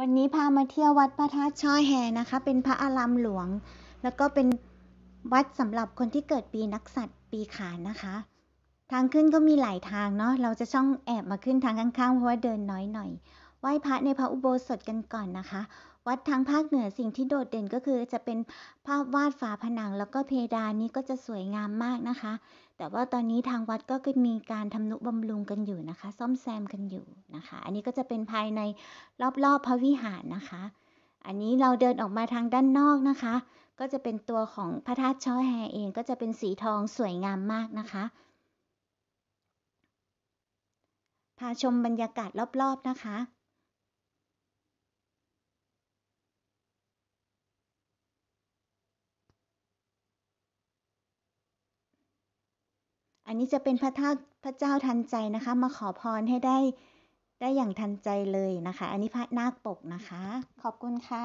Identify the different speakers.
Speaker 1: วันนี้พามาเที่ยววัดพระธาตุช่อยแฮนะคะ เป็นพระอารามหลวง แล้วก็เป็นวัดสำหรับคนที่เกิดปีนักสัตว์ปีขานนะคะ ทางขึ้นก็มีหลายทางเนาะ เราจะช่องแอบมาขึ้นทางข้างๆ เพราะว่าเดินน้อยหน่อยไหว้พระในพระอุโบสถกันก่อนนะคะ วัดทางภาคเหนือสิ่งที่โดดเด่นก็คือ จะเป็นภาพวาดฝาผนังแล้วก็เพดานนี้ก็จะสวยงามมากนะคะ แต่ว่าตอนนี้ทางวัดก็คือมีการทำนุบำรุงกันอยู่นะคะ ซ่อมแซมกันอยู่นะคะ อันนี้ก็จะเป็นภายในรอบ ๆพระวิหารนะคะ อันนี้เราเดินออกมาทางด้านนอกนะคะ ก็จะเป็นตัวของพระธาตุช่อแฮเอง ก็จะเป็นสีทองสวยงามมากนะคะ พาชมบรรยากาศรอบๆนะคะอันนี้จะเป็นพระธาตุพระเจ้าทันใจนะคะ มาขอพรให้ได้ ได้อย่างทันใจเลยนะคะ อันนี้พระนาคปกนะคะ ขอบคุณค่ะ